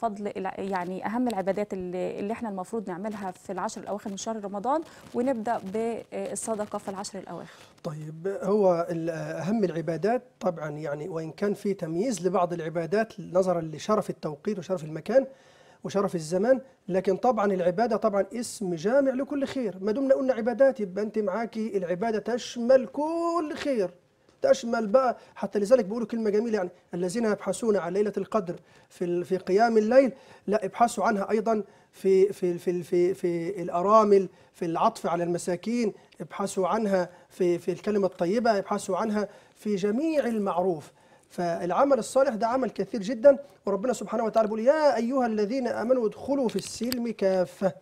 فضل يعني اهم العبادات اللي, اللي احنا المفروض نعملها في العشر الاواخر من شهر رمضان ونبدا بالصدقه في العشر الاواخر طيب هو اهم العبادات طبعا يعني وان كان في تمييز لبعض العبادات نظرا لشرف التوقيت وشرف المكان وشرف الزمان لكن طبعا العباده طبعا اسم جامع لكل خير ما دمنا قلنا عبادات يبقى انت معاكي العباده تشمل كل خير تشمل بقى حتى لذلك بيقولوا كلمه جميله يعني الذين يبحثون عن ليله القدر في في قيام الليل لا ابحثوا عنها ايضا في في في في, في الارامل في العطف على المساكين ابحثوا عنها في في الكلمه الطيبه ابحثوا عنها في جميع المعروف فالعمل الصالح ده عمل كثير جدا وربنا سبحانه وتعالى بيقول يا ايها الذين امنوا ادخلوا في السلم كافه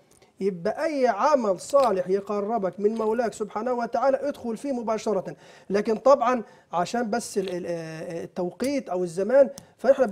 يبقى أي عمل صالح يقربك من مولاك سبحانه وتعالى ادخل فيه مباشرة لكن طبعا عشان بس التوقيت أو الزمان فإحنا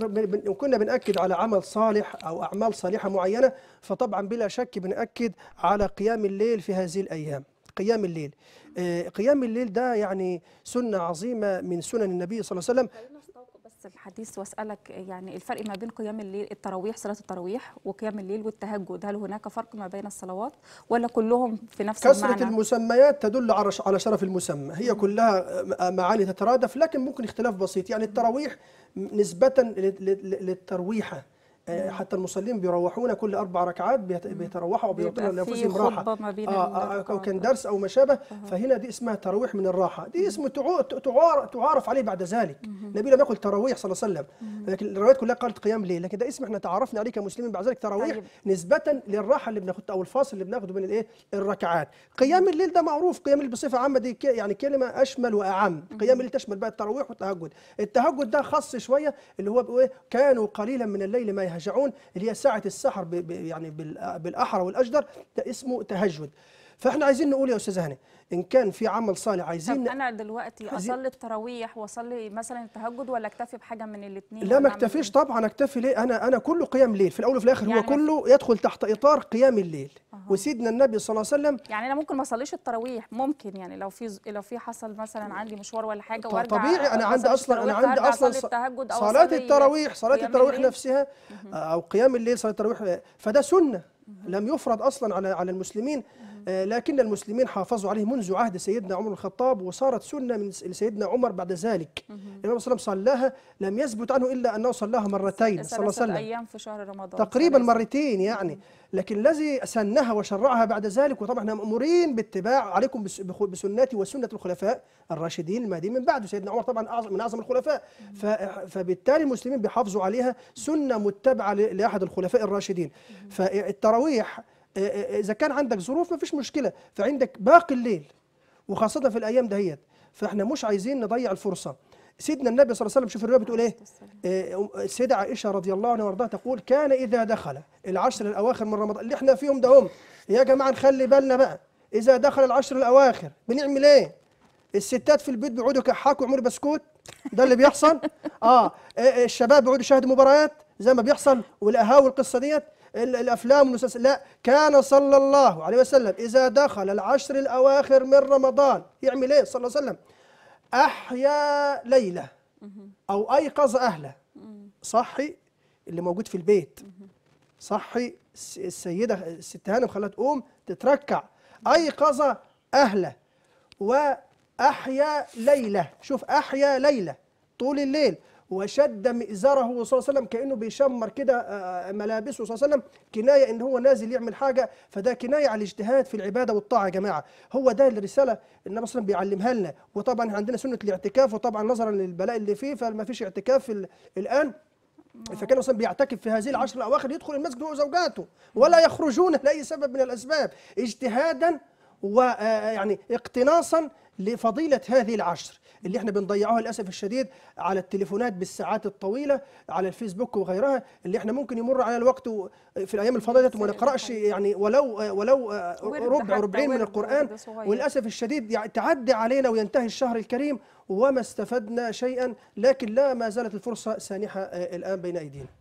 كنا بنأكد على عمل صالح أو أعمال صالحة معينة فطبعا بلا شك بنأكد على قيام الليل في هذه الأيام قيام الليل آه، قيام الليل ده يعني سنة عظيمة من سنن النبي صلى الله عليه وسلم بس الحديث واسالك يعني الفرق ما بين قيام الليل التراويح صلاه التراويح وقيام الليل والتهجد هل هناك فرق ما بين الصلوات ولا كلهم في نفس كثرة المعنى؟ المسميات تدل على شرف المسمى هي كلها معاني تترادف لكن ممكن اختلاف بسيط يعني التراويح نسبة للترويحة آه، حتى المصلين بيروحون كل اربع ركعات بيتروحوا وبيعطوا لنفسهم راحه ما بين آه،, آه،, آه او كان درس او ما شابه فهنا دي اسمها تراويح من الراحه دي اسم تعارف عليه بعد ذلك النبي لم يقل تراويح صلى الله عليه وسلم لكن الروايات كلها قالت قيام ليل لكن ده اسم احنا تعرفنا عليه كمسلمين بعد ذلك تراويح طيب. نسبه للراحه اللي بناخدها او الفاصل اللي بناخده بين الايه الركعات قيام الليل ده معروف قيام الليل بصفه عامه دي يعني كلمه اشمل واعم قيام الليل تشمل بقى التراويح والتهجد التهجد ده خاص شويه اللي هو إيه؟ كانوا قليلا من الليل ما يتهجعون اللي هي ساعه السحر يعني بالاحرى والاجدر اسمه تهجد فاحنا عايزين نقول يا استاذه هاني ان كان في عمل صالح عايزين طب انا دلوقتي اصلي التراويح واصلي مثلا التهجد ولا اكتفي بحاجه من الاثنين لا ما اكتفيش إيه؟ طبعا اكتفي ليه انا انا كله قيام ليل في الاول وفي الاخر يعني هو كله يدخل تحت اطار قيام الليل وسيدنا النبي صلى الله عليه وسلم يعني انا ممكن ما اصليش التراويح ممكن يعني لو في لو في حصل مثلا عندي مشوار ولا حاجه وارجع طبيعي انا عندي اصلا انا عندي اصلا صلاه التراويح صلاه التراويح نفسها او قيام الليل صلاه التراويح فده سنه لم يفرض اصلا على على المسلمين آه، لكن المسلمين حافظوا عليه منذ عهد سيدنا عمر الخطاب وصارت سنة من سيدنا عمر بعد ذلك النبي صلى الله عليه وسلم صلاها لم يثبت عنه إلا أنه صلاها مرتين صلى الله عليه وسلم أيام في شهر رمضان تقريبا مرتين يعني لكن الذي سنها وشرعها بعد ذلك وطبعا احنا مأمورين باتباع عليكم بسنتي وسنة الخلفاء الراشدين المهديين من بعده سيدنا عمر طبعا أعظم من أعظم الخلفاء فبالتالي المسلمين بيحافظوا عليها سنة متبعة لأحد الخلفاء الراشدين فالتراويح آه، آه، آه، اذا كان عندك ظروف مفيش مشكله فعندك باقي الليل وخاصه في الايام دهيت فاحنا مش عايزين نضيع الفرصه سيدنا النبي صلى الله عليه وسلم شوف الروايه بتقول ايه السيده عائشه رضي الله عنها وارضاها تقول كان اذا دخل العشر الاواخر من رمضان اللي احنا فيهم دهم يا جماعه نخلي بالنا بقى اذا دخل العشر الاواخر بنعمل ايه الستات في البيت بيقعدوا يكحكوا ويعملوا بسكوت ده اللي بيحصل اه الشباب بيقعدوا يشاهدوا مباريات زي ما بيحصل والاهاوي القصه ديت الأفلام والمسلسلات لا كان صلى الله عليه وسلم إذا دخل العشر الأواخر من رمضان يعمل إيه صلى الله عليه وسلم أحيا ليلة أو أيقظ أهله صحي اللي موجود في البيت صحي السيدة الست هانم خلت تقوم تتركع أيقظ أهله وأحيا ليلة شوف أحيا ليلة طول الليل وشد مئزره صلى الله عليه وسلم كانه بيشمر كده آه، آه، ملابسه صلى الله عليه وسلم كنايه ان هو نازل يعمل حاجه فده كنايه على الاجتهاد في العباده والطاعه يا جماعه هو ده الرساله النبي صلى بيعلمها لنا وطبعا عندنا سنه الاعتكاف وطبعا نظرا للبلاء اللي فيه فما فيش اعتكاف الان فكان مثلا بيعتكف في هذه العشر الاواخر يدخل المسجد هو وزوجاته ولا يخرجون لاي سبب من الاسباب اجتهادا ويعني اقتناصا لفضيلة هذه العشر اللي احنا بنضيعوها للأسف الشديد على التليفونات بالساعات الطويلة على الفيسبوك وغيرها اللي احنا ممكن يمر على الوقت في الأيام الفاضلة وما نقرأش يعني ولو ولو ربع ربعين من القرآن وللأسف الشديد يعني تعدي علينا وينتهي الشهر الكريم وما استفدنا شيئا لكن لا ما زالت الفرصة سانحة آه، الآن بين أيدينا